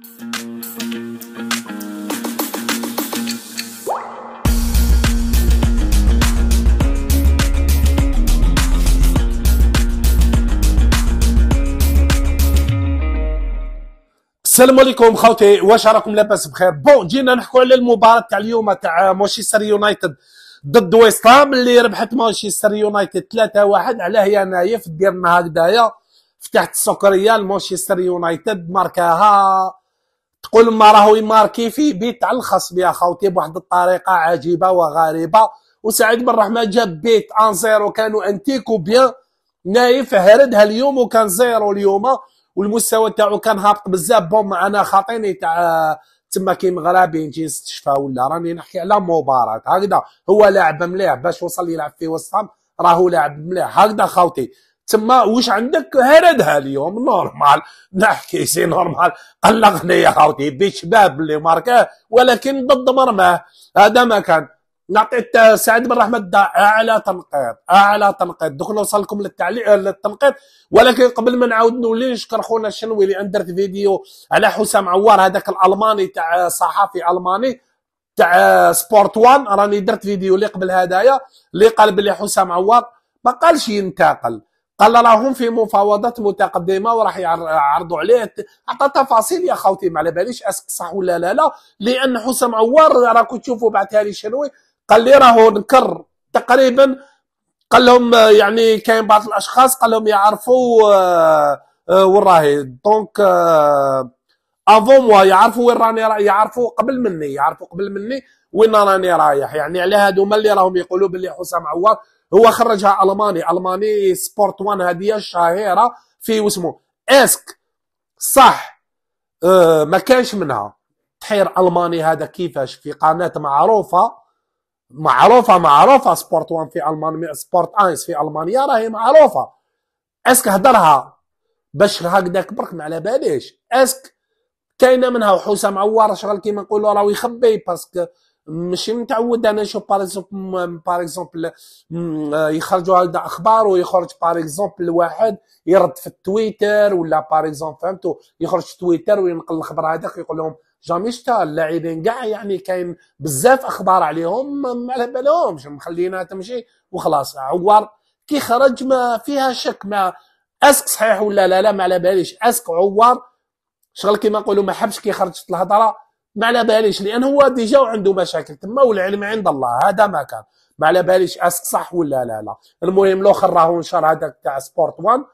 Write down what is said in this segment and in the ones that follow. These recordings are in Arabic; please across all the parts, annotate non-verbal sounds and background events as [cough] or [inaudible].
السلام عليكم خوتي واش راكم لاباس بخير بون جينا نحكوا على المباراه تاع اليوم تاع مانشستر يونايتد ضد ويستام اللي ربحت مانشستر يونايتد 3-1 علاه يا نايف ديرنا هكذايا فتحت السكريه لمانشستر يونايتد ماركاها تقول ما راهو يماركي في بيت علخص بها خوتي بواحد الطريقه عجيبه وغريبه وسعيد بن رحمه جاب بيت ان زيرو كانوا انتيكو بيان نايف هردها اليوم وكان زيرو اليوم والمستوى تاعو كان هابط بزاف بون معنا خاطيني تاع تما كي مغربي نجي نستشفى ولا راني نحكي على مباراه هكذا هو لاعب مليح باش وصل يلعب في وسطهم راهو لاعب مليح هكذا خوتي تما واش عندك هردها اليوم نورمال نحكي سي نورمال قلقني يا خوتي بشباب اللي ماركاه ولكن ضد مرماه هذا ما كان نعطيت سعد بن رحمة الدار اعلى تنقيط اعلى تنقيط دوك نوصلكم للتعليق للتنقيط ولكن قبل ما نعاود نولي نشكر خونا الشنوي لان درت فيديو على حسام عوار هذاك الالماني تاع صحافي الماني تاع سبورت وان راني درت فيديو اللي قبل هدايا اللي قال بلي حسام عوار ما قالش ينتقل قال راهم في مفاوضات متقدمه وراح يعرضوا عليه عطى تفاصيل يا خوتي ما على باليش اسك صح ولا لا لا لان حسام عوار راكم تشوفوا بعثها لي شنوي قال لي راهو نكر تقريبا قال لهم يعني كاين بعض الاشخاص قال لهم يعرفوا آه، آه، وين راهي دونك افون آه، موا يعرفوا وين راني يعرفوا قبل مني يعرفوا قبل مني وين راني رايح يعني على هادو اللي راهم يقولوا بلي حسام عوار هو خرجها الماني الماني سبورت وان هذه شهيره في واسمه اسك صح آه ما كانش منها تحير الماني هذا كيفاش في قناه معروفه معروفه معروفه سبورت وان في المانيا سبورت اينس في المانيا راهي معروفه اسك هدرها باش هكذا برك ما على باليش اسك كاينه منها وحوسه عوار شغل كيما نقولوا راهو يخبي باسكو ماشي متعود انا نشوف باغ اكزومبل باغ اكزومبل يخرجوا هذا اخبار ويخرج باغ اكزومبل واحد يرد في التويتر ولا باغ اكزومبل فهمتوا يخرج في تويتر وينقل الخبر هذاك يقول لهم جامي شتا اللاعبين كاع يعني كاين بزاف اخبار عليهم ما على بالهمش مخلينا تمشي وخلاص عوار كي خرج ما فيها شك ما اسك صحيح ولا لا لا ما على باليش اسك عوار شغل كيما نقولوا ما حبش كي خرجت الهضره ما على باليش لان هو ديجا وعنده مشاكل تما والعلم عند الله هذا ما كان ما على باليش اسك صح ولا لا لا المهم الاخر راهو نشر هذاك تاع سبورت وان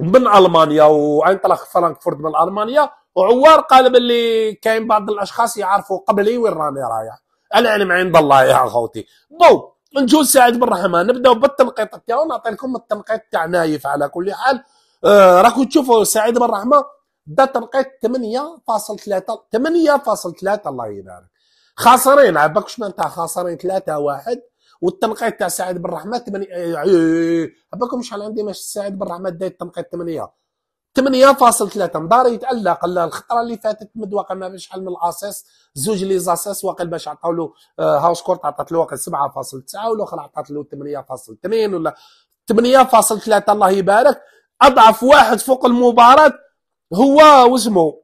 من المانيا وانطلق فرانكفورت من المانيا وعوار قال باللي كاين بعض الاشخاص يعرفوا قبلي وين راني رايح العلم عند الله يا خوتي بو نجوز سعد بن الرحمن نبداو بالتنقيط تاعو نعطي لكم التنقيط تاع نايف على كل حال آه راكم تشوفوا سعيد بن الرحمن دات تنقيط 8.3 8.3 الله يبارك خاسرين على بالك معناتها خاسرين 3 1 والتنقيط تاع سعيد بن رحمه 8 إيه، إيه، إيه، على بالكم شحال عندي ماشي سعيد بن رحمه داير التنقيط 8 8.3 مدار يتالق الخطره اللي فاتت مد واقع ما شحال من الاساس زوج لي زاسيس واقع باش عطاو له هاوس آه، كورت عطات له واقع 7.9 والاخر عطات له 8.2 ولا 8.3 الله يبارك اضعف واحد فوق المباراه هو واسمه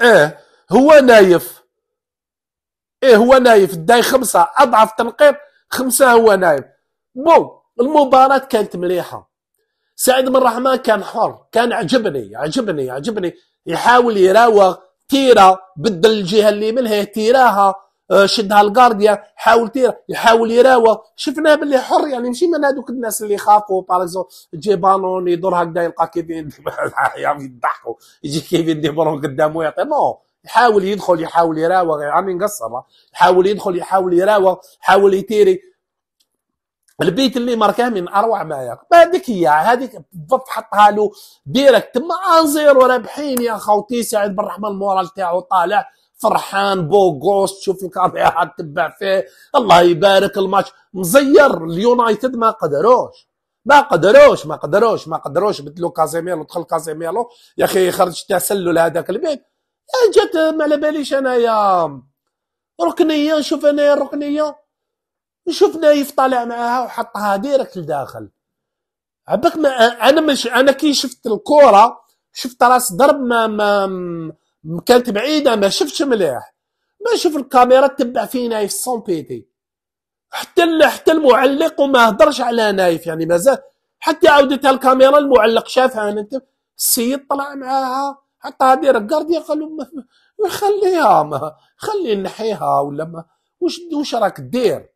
اه هو نايف ايه هو نايف داي خمسة اضعف تنقيب خمسة هو نايف بون المباراة كانت مليحة سعيد بن الرحمن كان حر كان عجبني عجبني عجبني يحاول يراوغ تيرا بدل الجهة اللي منها تيراها شدها الغارديا حاول تير يحاول يراوغ شفناه باللي حر يعني ماشي من هذوك الناس اللي يخافوا باغ تجي بالون يدور هكذا يلقى كيفين [laughs] يضحكوا يجي كيفين ديبرون قدامه يعطي نو يحاول يدخل يحاول يراوغ عم يعني ينقصر يحاول يدخل يحاول يراوغ يحاول يتيري البيت اللي ماركاه من اروع ما يق هذيك هي هذيك بالضبط حطها له ديريكت مع زيرو رابحين يا خوتي سعيد بن الرحمن المورال تاعو طالع فرحان بوغوس شوف القضيه تبع فيه الله يبارك الماتش مزير اليونايتد ما قدروش ما قدروش ما قدروش ما قدروش بدلو كازيميرو دخل كازيميرو يا اخي خرج تسلل هذاك البيت جات ما على باليش انايا ركنيه نشوف انايا الركنيه نايف طالع معاها وحطها ديرك لداخل عبك ما انا مش انا كي شفت الكره شفت راس ضرب ما ما كانت بعيده ما شفتش مليح ما شوف الكاميرا تبع في نايف سون بيتي حتى حتى المعلق وما هضرش على نايف يعني مازال حتى عاودتها الكاميرا المعلق شافها انا انت السيد طلع معاها حتى دير كارديا قالوا خليها ما خلي نحيها ولا ما وش وش راك دير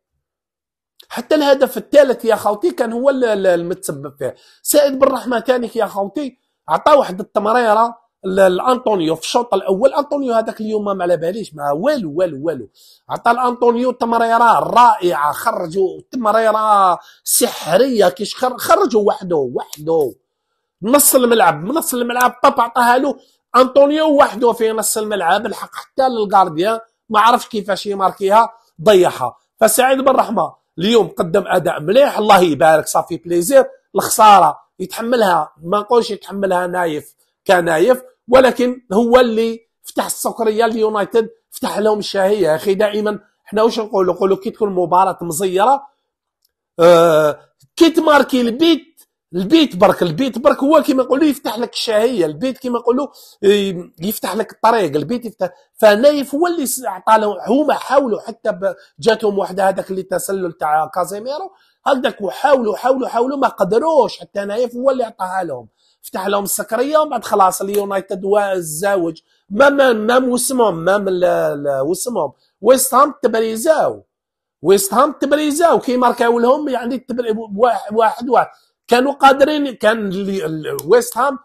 حتى الهدف الثالث يا خوتي كان هو المتسبب فيه سعيد بن رحمه ثاني يا خوتي عطاه واحد التمريره لانطونيو في الشوط الاول انطونيو هذاك اليوم ما على باليش ما والو والو والو عطى لانطونيو تمريره رائعه خرجوا تمريره سحريه كيش خرجوا وحده وحده نص الملعب نص الملعب طب عطاها له انطونيو وحده في نص الملعب الحق حتى للغارديان ما عرفش كيفاش يماركيها ضيعها فسعيد بن رحمه اليوم قدم اداء مليح الله يبارك صافي بليزير الخساره يتحملها ما نقولش يتحملها نايف كنايف ولكن هو اللي فتح السكريه ليونايتد فتح لهم الشهيه يا اخي دائما حنا واش نقولوا نقولوا كي تكون مباراه مزيره آه كي تماركي البيت البيت برك البيت برك هو كيما نقولوا يفتح لك الشهيه البيت كيما نقولوا آه، يفتح لك الطريق البيت يفتح فنايف هو اللي عطى لهم هما حاولوا حتى جاتهم وحده هذاك اللي تسلل تاع كازيميرو هذاك وحاولوا حاولوا حاولوا ما قدروش حتى نايف هو اللي عطاها لهم فتح لهم السكريه ومن بعد خلاص اليونايتد ما مام مام وسمهم مام وسمهم ويست هام تبريزاو ويست هام تبريزاو كي ماركاو لهم يعني تبري واحد واحد, واحد. كانوا قادرين كان ويست هام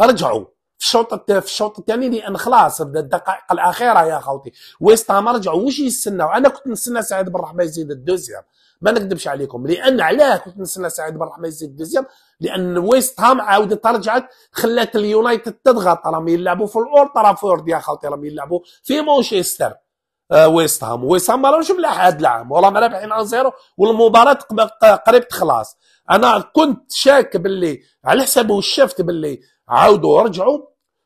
رجعوا في الشوط في الشوط الثاني لان خلاص الدقائق الاخيره يا خوتي ويست هام رجعوا واش يستناو انا كنت نستنى سعيد بن رحمه يزيد الدوزيام ما نكذبش عليكم لان علاه كنت نسنى سعيد بن رحمه يزيد دوزيام لان ويست هام عاودت رجعت خلات اليونايتد تضغط راهم يلعبوا في الاور ترافورد يا خوتي راهم يلعبوا في مانشستر آه ويست هام ويست هام ما راهوش ملاح هذا العام والله رابحين 1-0 والمباراه قريب تخلص انا كنت شاك باللي على حساب وشفت باللي عاودوا رجعوا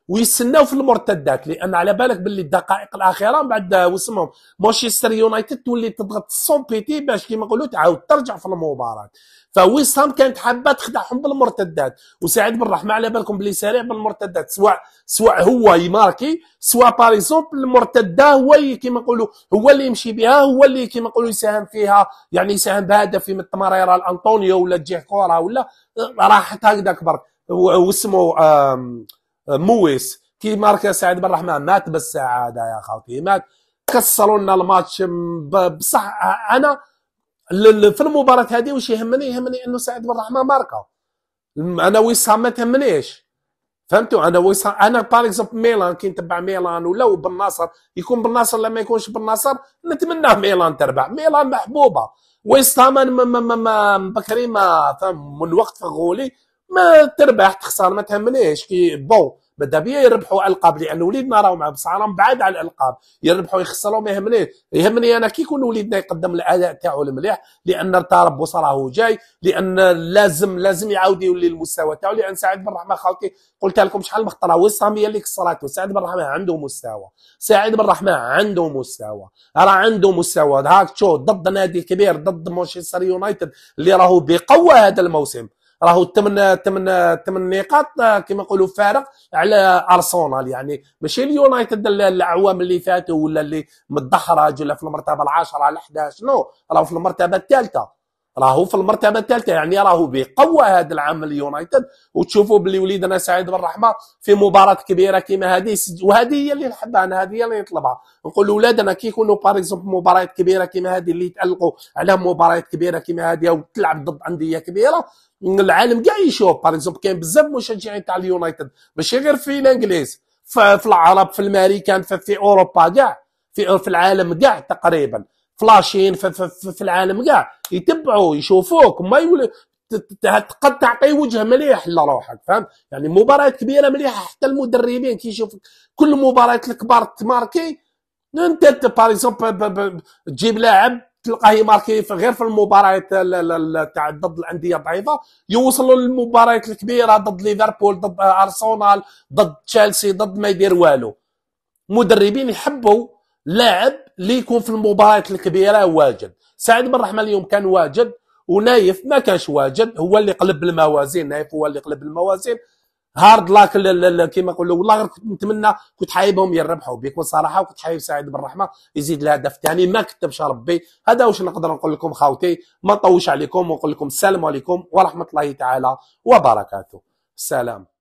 ويستناو في المرتدات لان على بالك باللي الدقائق الاخيره من بعد وسمهم مانشستر يونايتد تولي تضغط سون بيتي باش كيما نقولوا تعاود ترجع في المباراه فويسام كانت حابه تخدعهم بالمرتدات وسعيد بن رحمه على بالكم بلي سريع بالمرتدات سواء سواء هو يماركي سواء باريزومبل المرتده هو اللي كيما نقولوا هو اللي يمشي بها هو اللي كيما نقولوا يساهم فيها يعني يساهم بهدف في التمريره الانطونيو ولا تجيه كوره ولا راحت هكذاك برك واسمه مويس كي ماركا سعيد بن الرحمن مات بالسعاده يا خالتي مات كسروا لنا الماتش بصح انا في المباراه هذه واش يهمني يهمني انه سعيد بن الرحمن ماركا انا وسام ما تهمنيش فهمتوا انا وسام انا بار اكزومبل ميلان كي نتبع ميلان ولا بن ناصر يكون بن ناصر لما يكونش بن ناصر نتمناه ميلان تربح ميلان محبوبه ويست هام بكري ما آه، فهم من وقت غولي ما تربح تخسر ما تهمنيش كي بون ماذا بيا يربحوا القاب لان وليدنا راهو مع بصح راهم بعاد على الالقاب يربحوا يخسروا ما يهمنيش يهمني انا كي يكون وليدنا يقدم الاداء تاعو المليح لان التربص راهو جاي لان لازم لازم يعاود يولي المستوى تاعو لان سعيد بن رحمه خالتي قلت لكم شحال من خطره وساميه اللي كسراتو سعيد بن رحمه عنده مستوى سعيد بن رحمه عنده مستوى راه عنده مستوى هاك شو ضد نادي كبير ضد مانشستر يونايتد اللي راهو بقوه هذا الموسم راهو الثمن الثمن الثمن نقاط آه، كما نقولوا فارق على ارسنال يعني ماشي اليونايتد الاعوام اللي فاتوا ولا اللي متدحرج ولا في المرتبه العاشره على 11 نو راهو في المرتبه الثالثه راهو في المرتبه الثالثه يعني راهو بقوة هذا العام اليونايتد وتشوفوا باللي وليدنا سعيد بن رحمه في مباراه كبيره كيما هذه وهذه هي اللي نحبها انا هذه هي اللي نطلبها نقول لولادنا كي يكونوا في مباريات كبيره كيما هذه اللي يتالقوا على مباريات كبيره كيما هذه وتلعب ضد انديه كبيره العالم كاع يشوف اكزومبل كاين بزاف مشجعين تاع اليونايتد ماشي غير في الانجليز في العرب في الامريكان في اوروبا كاع في العالم كاع تقريبا فلاشين في, في, في, في العالم كاع يتبعوا يشوفوك ما يولي قد تعطي وجه مليح لروحك فهمت يعني مباراة كبيره مليحه حتى المدربين كي يشوفك كل مباراة الكبار تماركي انت باغ تجيب لاعب تلقاه يماركي غير في المباريات تاع ضد الانديه الضعيفه يوصلوا للمباريات الكبيره ضد ليفربول ضد ارسنال ضد تشيلسي ضد ما يدير والو مدربين يحبوا لاعب اللي يكون في المباريات الكبيره واجد سعيد بن رحمه اليوم كان واجد ونايف ما كانش واجد هو اللي قلب الموازين نايف هو اللي قلب الموازين هارد لاك كيما نقولوا والله غير كنت نتمنى كنت حايبهم يربحوا بكل صراحه وكنت حايب سعيد بن رحمه يزيد الهدف الثاني ما كتبش ربي هذا واش نقدر نقول لكم خاوتي ما نطوش عليكم ونقول لكم السلام عليكم ورحمه الله تعالى وبركاته السلام